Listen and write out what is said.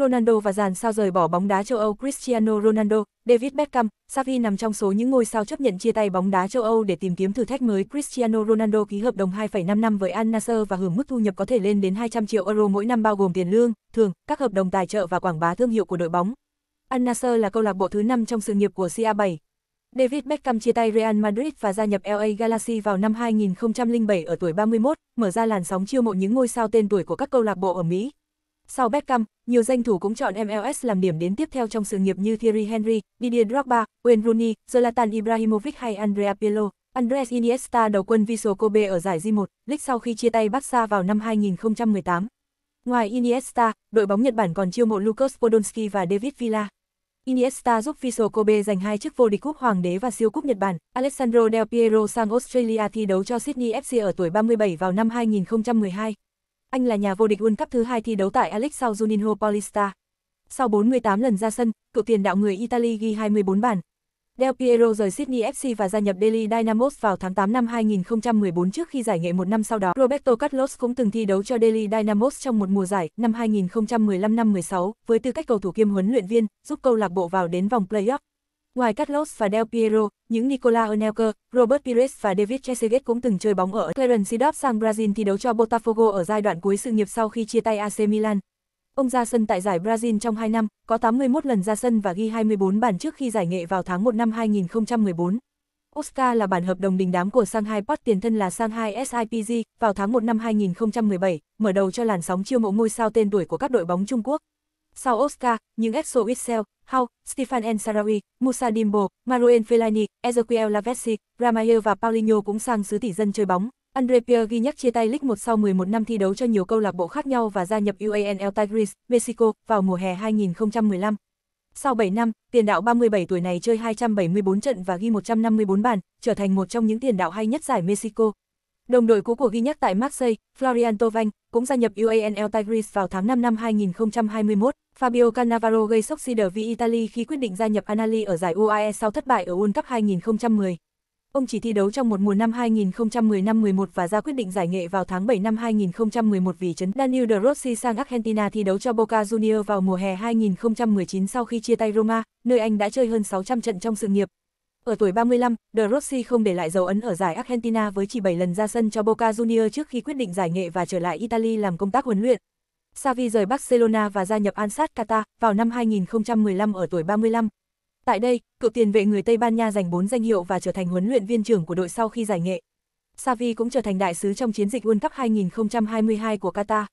Ronaldo và dàn sao rời bỏ bóng đá châu Âu Cristiano Ronaldo, David Beckham, Xavi nằm trong số những ngôi sao chấp nhận chia tay bóng đá châu Âu để tìm kiếm thử thách mới. Cristiano Ronaldo ký hợp đồng 2,5 năm với Al Nassr và hưởng mức thu nhập có thể lên đến 200 triệu euro mỗi năm bao gồm tiền lương, thường, các hợp đồng tài trợ và quảng bá thương hiệu của đội bóng. Al Nassr là câu lạc bộ thứ 5 trong sự nghiệp của CR7. David Beckham chia tay Real Madrid và gia nhập LA Galaxy vào năm 2007 ở tuổi 31, mở ra làn sóng chiêu mộ những ngôi sao tên tuổi của các câu lạc bộ ở Mỹ. Sau Beckham, nhiều danh thủ cũng chọn MLS làm điểm đến tiếp theo trong sự nghiệp như Thierry Henry, Didier Drogba, Wayne Rooney, Zlatan Ibrahimovic hay Andrea Pirlo. Andres Iniesta đầu quân Vissel Kobe ở giải J1, lịch sau khi chia tay Barca vào năm 2018. Ngoài Iniesta, đội bóng Nhật Bản còn chiêu mộ Lucas Podolski và David Villa. Iniesta giúp Vissel Kobe giành hai chức vô địch cúp Hoàng đế và siêu cúp Nhật Bản. Alessandro Del Piero sang Australia thi đấu cho Sydney FC ở tuổi 37 vào năm 2012 anh là nhà vô địch World Cup thứ hai thi đấu tại Alex sau Juninho Paulista. Sau 48 lần ra sân, cựu tiền đạo người Italy ghi 24 bàn. Del Piero rời Sydney FC và gia nhập Delhi Dynamos vào tháng 8 năm 2014 trước khi giải nghệ một năm sau đó. Roberto Carlos cũng từng thi đấu cho Delhi Dynamos trong một mùa giải năm 2015-16 với tư cách cầu thủ kiêm huấn luyện viên, giúp câu lạc bộ vào đến vòng playoff. Ngoài Carlos và Del Piero, những Nicola Anelka, Robert Pires và David Trezeguet cũng từng chơi bóng ở Clarence Seedorf sang Brazil thi đấu cho Botafogo ở giai đoạn cuối sự nghiệp sau khi chia tay AC Milan. Ông ra sân tại giải Brazil trong 2 năm, có 81 lần ra sân và ghi 24 bàn trước khi giải nghệ vào tháng 1 năm 2014. Oscar là bản hợp đồng đình đám của Sang Hai Pot tiền thân là Sang Hai SIPG vào tháng 1 năm 2017, mở đầu cho làn sóng chiêu mộ ngôi sao tên tuổi của các đội bóng Trung Quốc. Sau Oscar, những Exo Excel, Hau, Stefan Ensarawi, Musa Dimbo, Maroen Fellaini, Ezequiel Lavezzi, Ramirez và Paulinho cũng sang xứ tỷ dân chơi bóng. Andre Pierre ghi nhắc chia tay League 1 sau 11 năm thi đấu cho nhiều câu lạc bộ khác nhau và gia nhập UANL Tigris, Mexico vào mùa hè 2015. Sau 7 năm, tiền đạo 37 tuổi này chơi 274 trận và ghi 154 bàn, trở thành một trong những tiền đạo hay nhất giải Mexico. Đồng đội cũ của ghi nhắc tại Marseille, Florian Thauvin, cũng gia nhập UANL Tigris vào tháng 5 năm 2021. Fabio Cannavaro gây sốc CDV Italy khi quyết định gia nhập Anali ở giải UAE sau thất bại ở World Cup 2010. Ông chỉ thi đấu trong một mùa năm 2010 năm 11 và ra quyết định giải nghệ vào tháng 7 năm 2011 vì chấn Daniel De Rossi sang Argentina thi đấu cho Boca Juniors vào mùa hè 2019 sau khi chia tay Roma, nơi anh đã chơi hơn 600 trận trong sự nghiệp. Ở tuổi 35, De Rossi không để lại dấu ấn ở giải Argentina với chỉ 7 lần ra sân cho Boca Juniors trước khi quyết định giải nghệ và trở lại Italy làm công tác huấn luyện. Xavi rời Barcelona và gia nhập Ansat Qatar vào năm 2015 ở tuổi 35. Tại đây, cựu tiền vệ người Tây Ban Nha giành 4 danh hiệu và trở thành huấn luyện viên trưởng của đội sau khi giải nghệ. Xavi cũng trở thành đại sứ trong chiến dịch World Cup 2022 của Qatar.